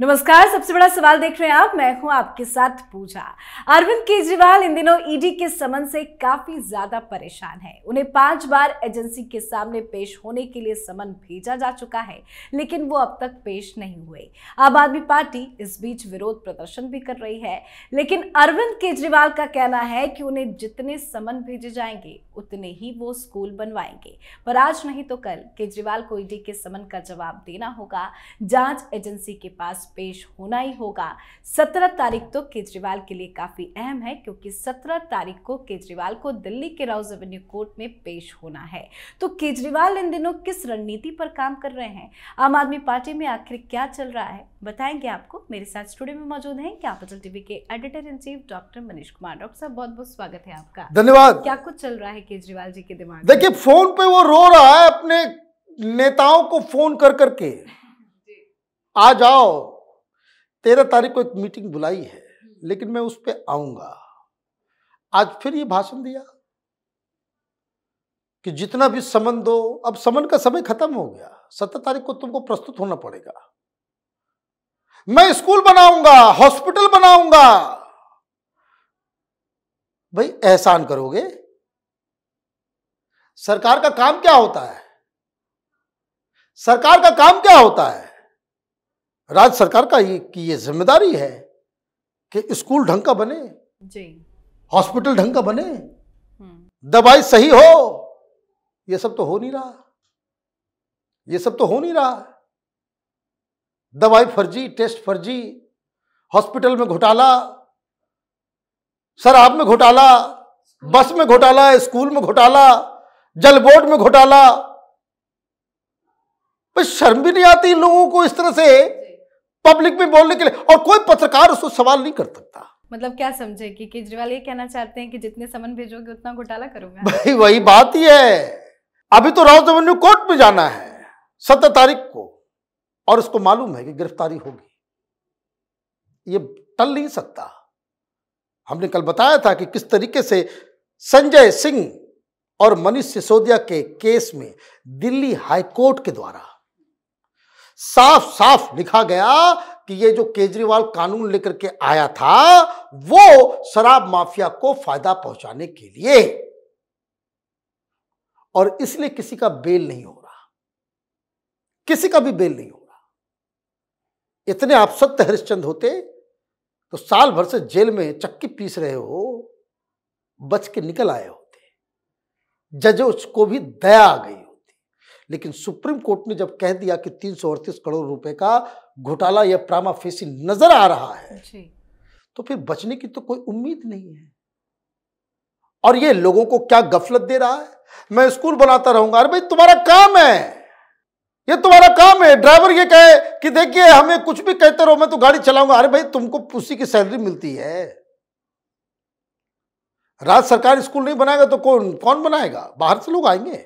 नमस्कार सबसे बड़ा सवाल देख रहे हैं आप मैं हूं आपके साथ पूजा अरविंद केजरीवाल इन दिनों ईडी e के समन से काफी ज्यादा परेशान है उन्हें पांच बार एजेंसी के सामने पेश होने के लिए समन भेजा जा चुका है लेकिन वो अब तक पेश नहीं हुए आम आदमी पार्टी इस बीच विरोध प्रदर्शन भी कर रही है लेकिन अरविंद केजरीवाल का कहना है कि उन्हें जितने समन भेजे जाएंगे उतने ही वो स्कूल बनवाएंगे पर आज नहीं तो कल केजरीवाल को ईडी e के समन का जवाब देना होगा जांच एजेंसी के पास पेश होना ही होगा सत्रह तारीख तो केजरीवाल के लिए काफ़ी अहम है क्योंकि सत्रह तारीख को केजरीवाल को दिल्ली के राउस एवेन्यू कोर्ट में पेश होना है तो केजरीवाल इन दिनों किस रणनीति पर काम कर रहे हैं आम आदमी पार्टी में आखिर क्या चल रहा है बताएंगे आपको मेरे साथ स्टूडियो में मौजूद है कैपिटल टीवी के editor in chief doctor Manish Kumar doctor साहब बहुत बहुत स्वागत है आपका धन्यवाद क्या कुछ चल रहा है केजरीवाल जी के दिमाग देखिए फोन पे वो रो रहा है अपने नेताओं को फोन कर करके आ जाओ तेरह तारीख को एक मीटिंग बुलाई है हम्म। लेकिन मैं उस पर आऊंगा आज फिर ये भाषण दिया कि जितना भी समन दो अब समन का समय खत्म हो गया सत्रह तारीख को तुमको प्रस्तुत होना पड़ेगा मैं स्कूल बनाऊंगा हॉस्पिटल बनाऊंगा भाई एहसान करोगे सरकार का काम क्या होता है सरकार का काम क्या होता है राज्य सरकार का ये कि ये जिम्मेदारी है कि स्कूल ढंग का बने हॉस्पिटल ढंग का बने हम्म। दवाई सही हो ये सब तो हो नहीं रहा ये सब तो हो नहीं रहा दवाई फर्जी टेस्ट फर्जी हॉस्पिटल में घोटाला शराब में घोटाला बस में घोटाला स्कूल में घोटाला जल बोर्ड में घोटाला शर्म भी नहीं आती इन लोगों को इस तरह से पब्लिक में बोलने के लिए और कोई पत्रकार उसको सवाल नहीं कर सकता मतलब क्या समझे कि केजरीवाल ये कहना चाहते हैं कि जितने समन भेजोगे उतना घोटाला करोगे भाई वही बात ही है अभी तो राहुल एवेन्यू कोर्ट में जाना है सत्रह तारीख को और उसको मालूम है कि गिरफ्तारी होगी ये टल नहीं सकता हमने कल बताया था कि किस तरीके से संजय सिंह और मनीष सिसोदिया के केस में दिल्ली हाईकोर्ट के द्वारा साफ साफ लिखा गया कि ये जो केजरीवाल कानून लेकर के आया था वो शराब माफिया को फायदा पहुंचाने के लिए और इसलिए किसी का बेल नहीं हो रहा किसी का भी बेल नहीं हो रहा इतने आप सत्य हरिश्चंद होते तो साल भर से जेल में चक्की पीस रहे हो बच के निकल आए होते जजों को भी दया आ गई लेकिन सुप्रीम कोर्ट ने जब कह दिया कि तीन करोड़ रुपए का घोटाला या प्रामा फेसी नजर आ रहा है तो फिर बचने की तो कोई उम्मीद नहीं है और ये लोगों को क्या गफलत दे रहा है मैं स्कूल बनाता रहूंगा अरे भाई तुम्हारा काम है ये तुम्हारा काम है ड्राइवर ये कहे कि देखिए हमें कुछ भी कहते रहो मैं तो गाड़ी चलाऊंगा अरे भाई तुमको उसी की सैलरी मिलती है राज्य सरकार स्कूल नहीं बनाएगा तो कौन कौन बनाएगा बाहर से लोग आएंगे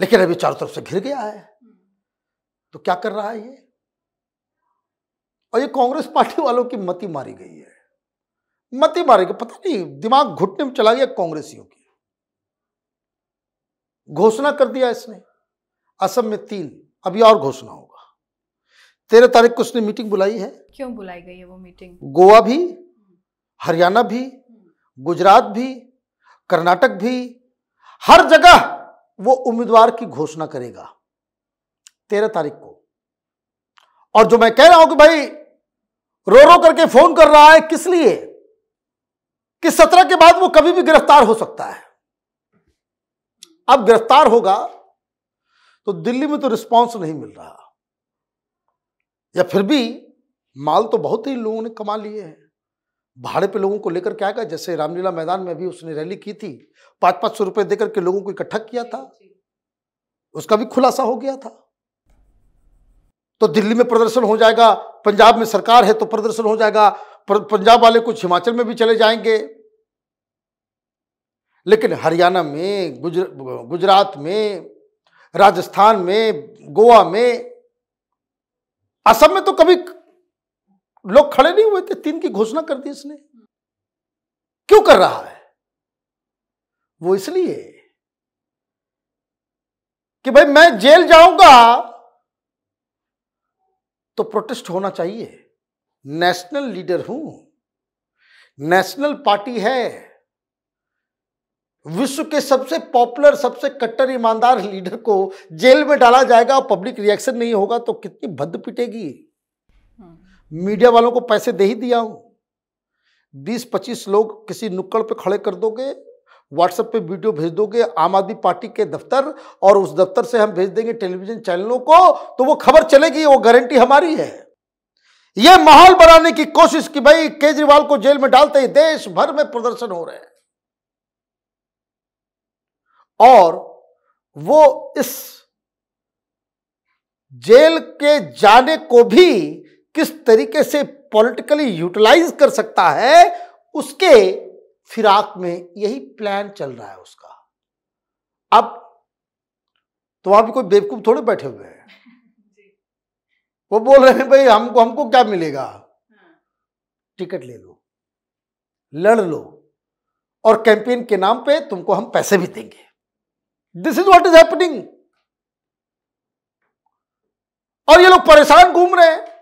लेकिन अभी चारों तरफ से घिर गया है तो क्या कर रहा है ये और ये कांग्रेस पार्टी वालों की मती मारी गई है मती मारी गई पता नहीं दिमाग घुटने में चला गया कांग्रेसियों की घोषणा कर दिया इसने असम में तीन अभी और घोषणा होगा तेरह तारीख को उसने मीटिंग बुलाई है क्यों बुलाई गई है वो मीटिंग गोवा भी हरियाणा भी गुजरात भी कर्नाटक भी हर जगह वो उम्मीदवार की घोषणा करेगा तेरह तारीख को और जो मैं कह रहा हूं कि भाई रो रो करके फोन कर रहा है किस लिए कि सत्रह के बाद वो कभी भी गिरफ्तार हो सकता है अब गिरफ्तार होगा तो दिल्ली में तो रिस्पांस नहीं मिल रहा या फिर भी माल तो बहुत ही लोगों ने कमा लिए हैं भाड़े पे लोगों को लेकर के कहा जैसे रामलीला मैदान में भी उसने रैली की थी पाँच पाँच सौ रुपये देकर के लोगों को इकट्ठा किया था उसका भी खुलासा हो गया था तो दिल्ली में प्रदर्शन हो जाएगा पंजाब में सरकार है तो प्रदर्शन हो जाएगा पंजाब वाले कुछ हिमाचल में भी चले जाएंगे लेकिन हरियाणा में गुजर गुजरात में राजस्थान में गोवा में असम में तो कभी लोग खड़े नहीं हुए थे तीन की घोषणा कर दी इसने क्यों कर रहा है वो इसलिए कि भाई मैं जेल जाऊंगा तो प्रोटेस्ट होना चाहिए नेशनल लीडर हूं नेशनल पार्टी है विश्व के सबसे पॉपुलर सबसे कट्टर ईमानदार लीडर को जेल में डाला जाएगा और पब्लिक रिएक्शन नहीं होगा तो कितनी भद्द पिटेगी मीडिया वालों को पैसे दे ही दिया हूं बीस पच्चीस लोग किसी नुक्कड़ पे खड़े कर दोगे व्हाट्सएप पे वीडियो भेज दोगे आम आदमी पार्टी के दफ्तर और उस दफ्तर से हम भेज देंगे टेलीविजन चैनलों को तो वो खबर चलेगी वो गारंटी हमारी है ये माहौल बनाने की कोशिश की भाई केजरीवाल को जेल में डालते ही देश भर में प्रदर्शन हो रहे हैं और वो इस जेल के जाने को भी किस तरीके से पॉलिटिकली यूटिलाइज कर सकता है उसके फिराक में यही प्लान चल रहा है उसका अब तो वहां कोई बेवकूफ थोड़े बैठे हुए हैं वो बोल रहे हैं भाई हमको हमको क्या मिलेगा हाँ। टिकट ले लो लड़ लो और कैंपेन के नाम पे तुमको हम पैसे भी देंगे this is what is happening और ये लोग परेशान घूम रहे हैं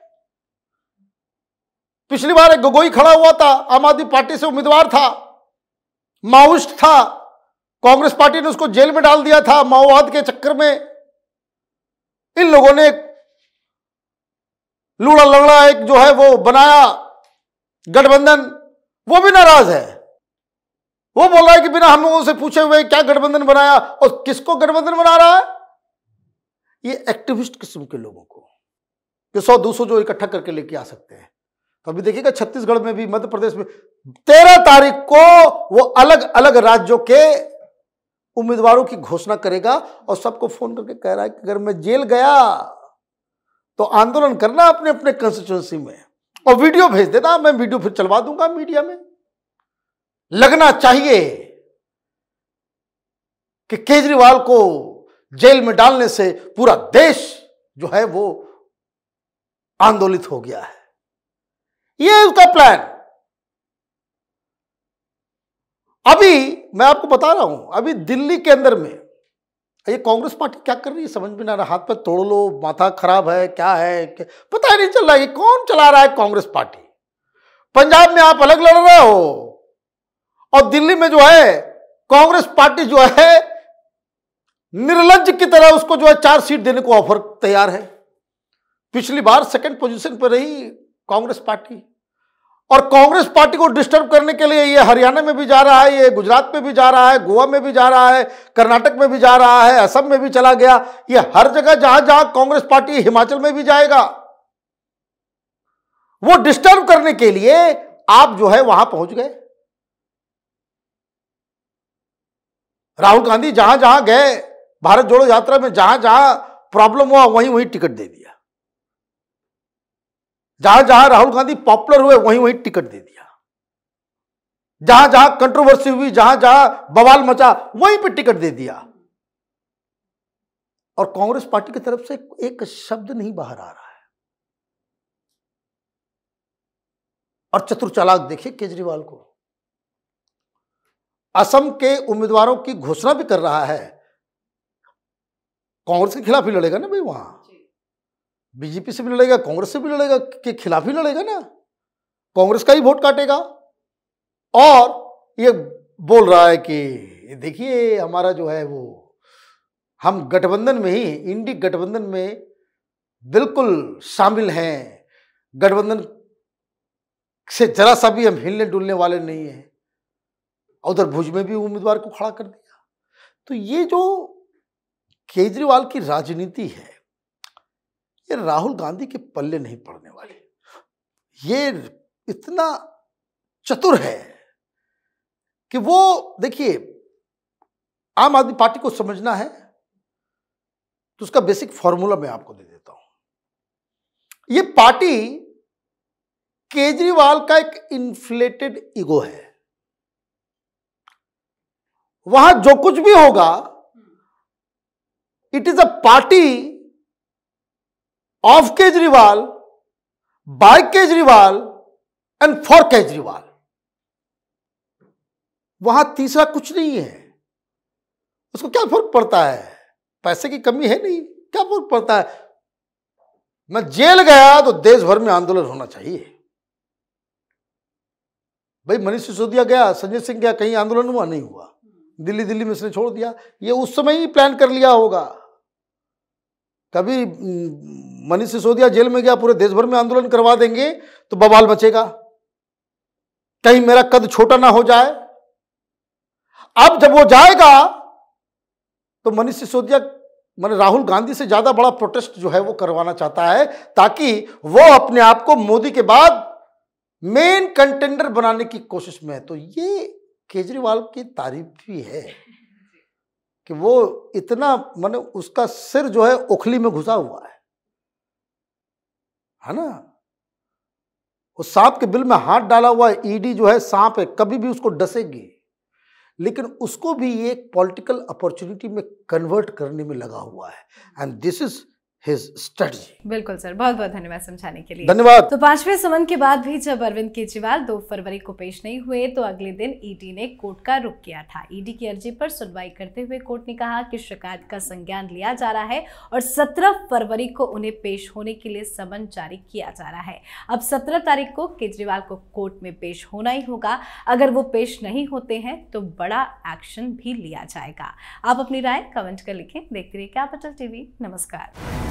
पिछली बार एक गोगोई खड़ा हुआ था आम आदमी पार्टी से उम्मीदवार था माओस्ट था कांग्रेस पार्टी ने उसको जेल में डाल दिया था माओवाद के चक्कर में इन लोगों ने लूड़ा लंगड़ा एक जो है वो बनाया गठबंधन वो भी नाराज है वो बोल रहा है कि बिना हम लोगों से पूछे हुए क्या गठबंधन बनाया और किसको गठबंधन बना रहा है ये एक्टिविस्ट किस्म के लोगों को जो सौ दो सौ जो इकट्ठा करके लेके आ सकते हैं तो अभी देखिएगा छत्तीसगढ़ में भी मध्य प्रदेश में तेरह तारीख को वो अलग अलग राज्यों के उम्मीदवारों की घोषणा करेगा और सबको फोन करके कह रहा है कि अगर मैं जेल गया तो आंदोलन करना अपने अपने कंस्टिट्युएंसी में और वीडियो भेज देना मैं वीडियो फिर चलवा दूंगा मीडिया में लगना चाहिए कि केजरीवाल को जेल में डालने से पूरा देश जो है वो आंदोलित हो गया है ये उसका प्लान अभी मैं आपको बता रहा हूं अभी दिल्ली के अंदर में ये कांग्रेस पार्टी क्या कर रही है समझ में ना रहा हाथ पे तोड़ लो माथा खराब है क्या है क्या? पता नहीं चल रहा है कौन चला रहा है कांग्रेस पार्टी पंजाब में आप अलग लड़ रहे हो और दिल्ली में जो है कांग्रेस पार्टी जो है निर्लज की तरह उसको जो है चार सीट देने को ऑफर तैयार है पिछली बार सेकंड पोजीशन पर रही कांग्रेस पार्टी और कांग्रेस पार्टी को डिस्टर्ब करने के लिए ये हरियाणा में भी जा रहा है ये गुजरात में भी जा रहा है गोवा में भी जा रहा है कर्नाटक में भी जा रहा है असम में भी चला गया ये हर जगह जहां जहां कांग्रेस पार्टी हिमाचल में भी जाएगा वो डिस्टर्ब करने के लिए आप जो है वहां पहुंच गए राहुल गांधी जहां जहां गए भारत जोड़ो यात्रा में जहां जहां प्रॉब्लम हुआ वहीं वहीं टिकट दे दिया जहां जहां राहुल गांधी पॉपुलर हुए वहीं वहीं टिकट दे दिया जहां जहां कंट्रोवर्सी हुई जहां जहां बवाल मचा वहीं पे टिकट दे दिया और कांग्रेस पार्टी की तरफ से एक शब्द नहीं बाहर आ रहा है और चतुर चालाक देखिए केजरीवाल को असम के उम्मीदवारों की घोषणा भी कर रहा है कांग्रेस के खिलाफ ही लड़ेगा ना भाई वहां बीजेपी से भी लड़ेगा कांग्रेस से भी लड़ेगा के खिलाफ ही लड़ेगा ना कांग्रेस का ही वोट काटेगा और ये बोल रहा है कि देखिए हमारा जो है वो हम गठबंधन में ही इंडी गठबंधन में बिल्कुल शामिल हैं गठबंधन से जरा सा भी हम हिलने डुलने वाले नहीं हैं उधर भुज में भी उम्मीदवार को खड़ा कर दिया तो ये जो केजरीवाल की राजनीति है ये राहुल गांधी के पल्ले नहीं पड़ने वाले ये इतना चतुर है कि वो देखिए आम आदमी पार्टी को समझना है तो उसका बेसिक फॉर्मूला मैं आपको दे देता हूं ये पार्टी केजरीवाल का एक इन्फ्लेटेड ईगो है वहां जो कुछ भी होगा it is a party of Kejriwal by Kejriwal and for Kejriwal वहां तीसरा कुछ नहीं है उसको क्या फर्क पड़ता है पैसे की कमी है नहीं क्या फर्क पड़ता है मैं जेल गया तो देश भर में आंदोलन होना चाहिए भाई मनीष सिसोदिया गया संजय सिंह गया कहीं आंदोलन हुआ नहीं हुआ दिल्ली दिल्ली में इसने छोड़ दिया ये उस समय ही प्लान कर लिया होगा कभी मनीष सिसोदिया जेल में गया पूरे देश भर में आंदोलन करवा देंगे तो बवाल बचेगा कहीं मेरा कद छोटा ना हो जाए अब जब वो जाएगा तो मनीष सिसोदिया मैंने राहुल गांधी से ज्यादा बड़ा प्रोटेस्ट जो है वो करवाना चाहता है ताकि वो अपने आप को मोदी के बाद मेन कंटेंडर बनाने की कोशिश में है तो ये केजरीवाल की तारीफ भी है कि वो इतना मैंने उसका सिर जो है उखली में घुसा हुआ है है ना उस सांप के बिल में हाथ डाला हुआ ईडी जो है सांप है कभी भी उसको डसेगी लेकिन उसको भी एक पॉलिटिकल अपॉर्चुनिटी में कन्वर्ट करने में लगा हुआ है and this is his study बिल्कुल सर बहुत बहुत धन्यवाद समझाने के लिए धन्यवाद तो पांचवें समन के बाद भी जब अरविंद केजरीवाल दो फरवरी को पेश नहीं हुए तो अगले दिन ईडी e ने कोर्ट का रुख किया था ईडी e की अर्जी पर सुनवाई करते हुए कोर्ट ने कहा कि शिकायत का संज्ञान लिया जा रहा है और सत्रह फरवरी को उन्हें पेश होने के लिए समन जारी किया जा रहा है अब सत्रह तारीख को केजरीवाल को कोर्ट में पेश होना ही होगा अगर वो पेश नहीं होते हैं तो बड़ा एक्शन भी लिया जाएगा आप अपनी राय कमेंट कर लिखें देखते रहिए पटल टीवी नमस्कार